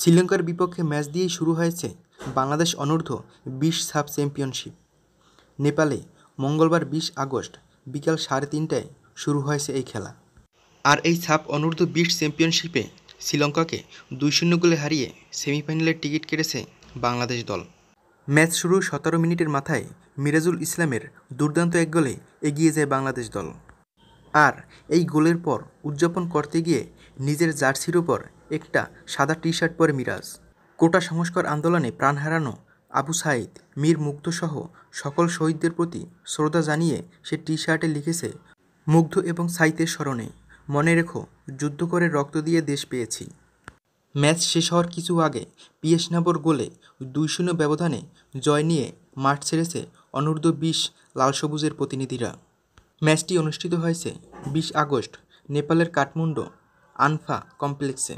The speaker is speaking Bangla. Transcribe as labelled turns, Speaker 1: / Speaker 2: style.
Speaker 1: শ্রীলঙ্কার বিপক্ষে ম্যাচ দিয়েই শুরু হয়েছে বাংলাদেশ অনূর্ধ্ব বিশ সাব চ্যাম্পিয়নশিপ নেপালে মঙ্গলবার বিশ আগস্ট বিকাল সাড়ে তিনটায় শুরু হয়েছে এই খেলা আর এই সাব অনূর্ধ্ব বিশ চ্যাম্পিয়নশিপে শ্রীলঙ্কাকে দুই শূন্য গোলে হারিয়ে সেমিফাইনালের টিকিট কেটেছে বাংলাদেশ দল ম্যাচ শুরু সতেরো মিনিটের মাথায় মিরাজুল ইসলামের দুর্দান্ত এক গোলে এগিয়ে যায় বাংলাদেশ দল আর এই গোলের পর উদযাপন করতে গিয়ে নিজের জার্সির ওপর একটা সাদা টি শার্ট পরে মিরাজ কোটা সংস্কার আন্দোলনে প্রাণ হারানো আবু সাইদ মীর মুগ্ধসহ সকল শহীদদের প্রতি শ্রদ্ধা জানিয়ে সে টি শার্টে লিখেছে মুগ্ধ এবং সাইতের স্মরণে মনে রেখো যুদ্ধ করে রক্ত দিয়ে দেশ পেয়েছি ম্যাচ শেষ হওয়ার কিছু আগে পিএস নাবর গোলে দুই শূন্য ব্যবধানে জয় নিয়ে মাঠ ছেড়েছে অনূর্ধ্ব বিশ লাল সবুজের প্রতিনিধিরা ম্যাচটি অনুষ্ঠিত হয়েছে বিশ আগস্ট নেপালের কাঠমান্ডু আনফা কমপ্লেক্সে